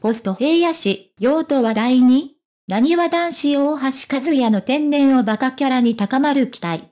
ポスト平野市、用途話題に何は男子大橋和也の天然をバカキャラに高まる期待。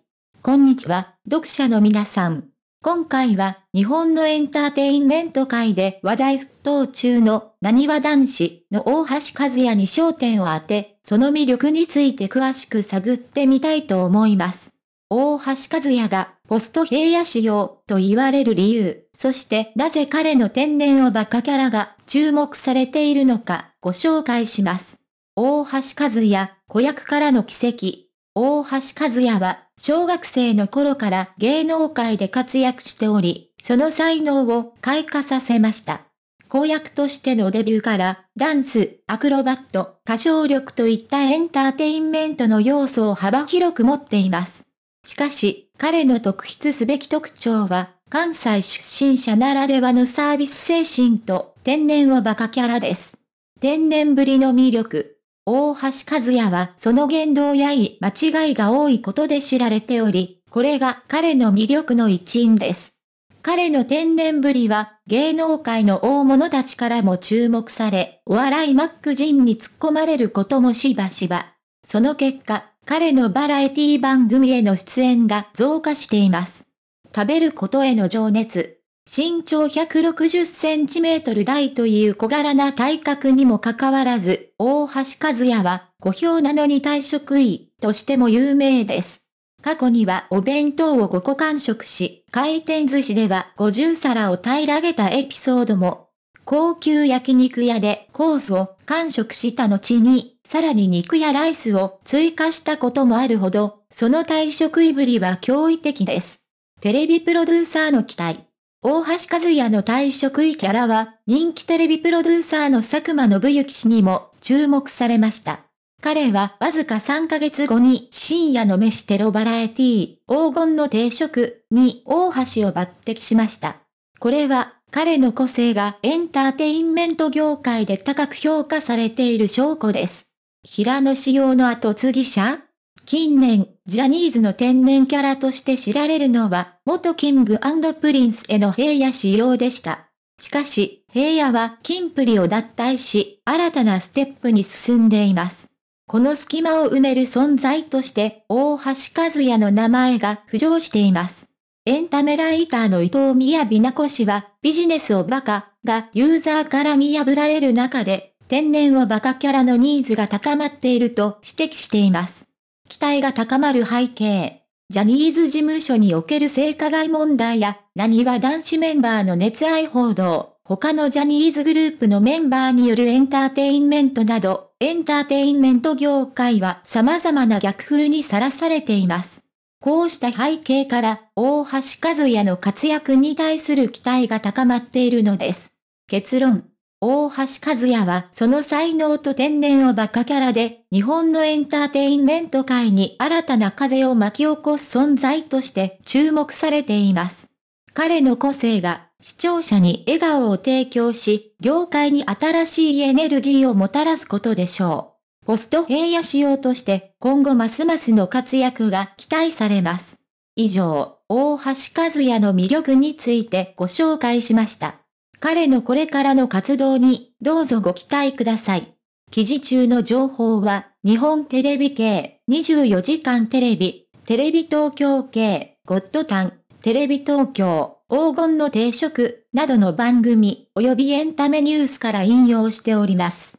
こんにちは、読者の皆さん。今回は、日本のエンターテインメント界で話題沸騰中の、何は男子の大橋和也に焦点を当て、その魅力について詳しく探ってみたいと思います。大橋和也が、ポスト平野市用、と言われる理由、そしてなぜ彼の天然をバカキャラが注目されているのかご紹介します。大橋和也、子役からの奇跡。大橋和也は、小学生の頃から芸能界で活躍しており、その才能を開花させました。公約としてのデビューから、ダンス、アクロバット、歌唱力といったエンターテインメントの要素を幅広く持っています。しかし、彼の特筆すべき特徴は、関西出身者ならではのサービス精神と天然はバカキャラです。天然ぶりの魅力。大橋和也はその言動やい間違いが多いことで知られており、これが彼の魅力の一因です。彼の天然ぶりは芸能界の大物たちからも注目され、お笑いマック人に突っ込まれることもしばしば。その結果、彼のバラエティ番組への出演が増加しています。食べることへの情熱、身長160センチメートル台という小柄な体格にもかかわらず、大橋和也は、小兵なのに退職医としても有名です。過去にはお弁当を5個完食し、回転寿司では50皿を平らげたエピソードも、高級焼肉屋でコースを完食した後に、さらに肉やライスを追加したこともあるほど、その退職いぶりは驚異的です。テレビプロデューサーの期待。大橋和也の退職意キャラは、人気テレビプロデューサーの佐久間信之氏にも注目されました。彼はわずか3ヶ月後に深夜の飯テロバラエティー、黄金の定食に大橋を抜擢しました。これは彼の個性がエンターテインメント業界で高く評価されている証拠です。平野仕様の後継ぎ者近年、ジャニーズの天然キャラとして知られるのは、元キングプリンスへの平野仕様でした。しかし、平野はキンプリを脱退し、新たなステップに進んでいます。この隙間を埋める存在として、大橋和也の名前が浮上しています。エンタメライターの伊藤宮美奈子氏は、ビジネスをバカがユーザーから見破られる中で、天然をバカキャラのニーズが高まっていると指摘しています。期待が高まる背景。ジャニーズ事務所における性加害問題や、何は男子メンバーの熱愛報道、他のジャニーズグループのメンバーによるエンターテインメントなど、エンターテインメント業界は様々な逆風にさらされています。こうした背景から、大橋和也の活躍に対する期待が高まっているのです。結論。大橋和也はその才能と天然をバカキャラで、日本のエンターテインメント界に新たな風を巻き起こす存在として注目されています。彼の個性が視聴者に笑顔を提供し、業界に新しいエネルギーをもたらすことでしょう。ポスト平野仕様として今後ますますの活躍が期待されます。以上、大橋和也の魅力についてご紹介しました。彼のこれからの活動に、どうぞご期待ください。記事中の情報は、日本テレビ系、24時間テレビ、テレビ東京系、ゴッドタン、テレビ東京、黄金の定食、などの番組、及びエンタメニュースから引用しております。